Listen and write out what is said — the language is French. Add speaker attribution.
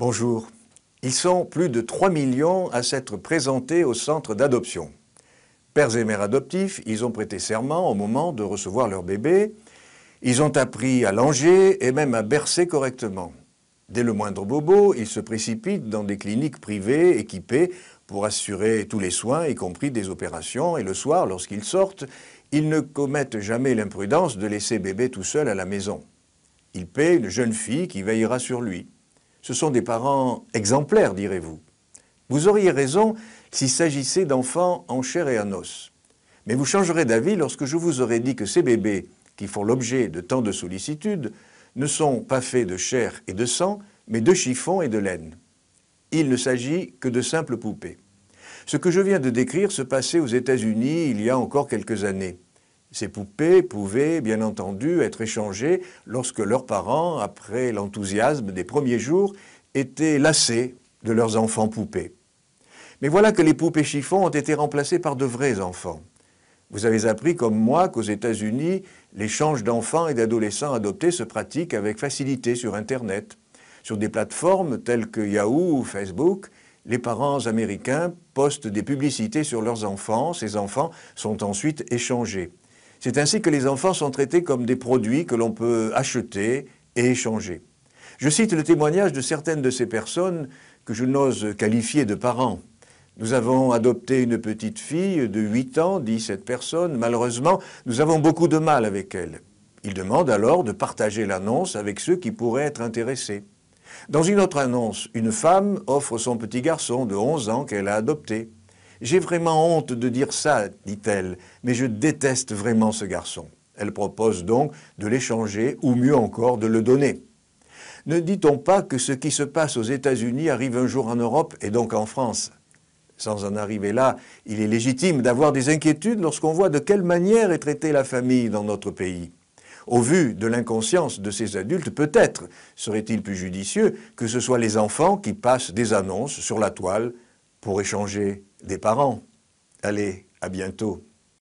Speaker 1: Bonjour. Ils sont plus de 3 millions à s'être présentés au centre d'adoption. Pères et mères adoptifs, ils ont prêté serment au moment de recevoir leur bébé. Ils ont appris à langer et même à bercer correctement. Dès le moindre bobo, ils se précipitent dans des cliniques privées équipées pour assurer tous les soins, y compris des opérations, et le soir, lorsqu'ils sortent, ils ne commettent jamais l'imprudence de laisser bébé tout seul à la maison. Ils paient une jeune fille qui veillera sur lui. Ce sont des parents exemplaires, direz-vous. Vous auriez raison s'il s'agissait d'enfants en chair et en os. Mais vous changerez d'avis lorsque je vous aurai dit que ces bébés, qui font l'objet de tant de sollicitudes, ne sont pas faits de chair et de sang, mais de chiffon et de laine. Il ne s'agit que de simples poupées. Ce que je viens de décrire se passait aux États-Unis il y a encore quelques années. Ces poupées pouvaient, bien entendu, être échangées lorsque leurs parents, après l'enthousiasme des premiers jours, étaient lassés de leurs enfants poupées. Mais voilà que les poupées chiffons ont été remplacées par de vrais enfants. Vous avez appris, comme moi, qu'aux États-Unis, l'échange d'enfants et d'adolescents adoptés se pratique avec facilité sur Internet. Sur des plateformes telles que Yahoo ou Facebook, les parents américains postent des publicités sur leurs enfants. Ces enfants sont ensuite échangés. C'est ainsi que les enfants sont traités comme des produits que l'on peut acheter et échanger. Je cite le témoignage de certaines de ces personnes que je n'ose qualifier de parents. Nous avons adopté une petite fille de 8 ans, dit cette personne. Malheureusement, nous avons beaucoup de mal avec elle. Il demande alors de partager l'annonce avec ceux qui pourraient être intéressés. Dans une autre annonce, une femme offre son petit garçon de 11 ans qu'elle a adopté. J'ai vraiment honte de dire ça, dit-elle, mais je déteste vraiment ce garçon. Elle propose donc de l'échanger, ou mieux encore, de le donner. Ne dit-on pas que ce qui se passe aux États-Unis arrive un jour en Europe et donc en France Sans en arriver là, il est légitime d'avoir des inquiétudes lorsqu'on voit de quelle manière est traitée la famille dans notre pays. Au vu de l'inconscience de ces adultes, peut-être serait-il plus judicieux que ce soit les enfants qui passent des annonces sur la toile pour échanger des parents. Allez, à bientôt.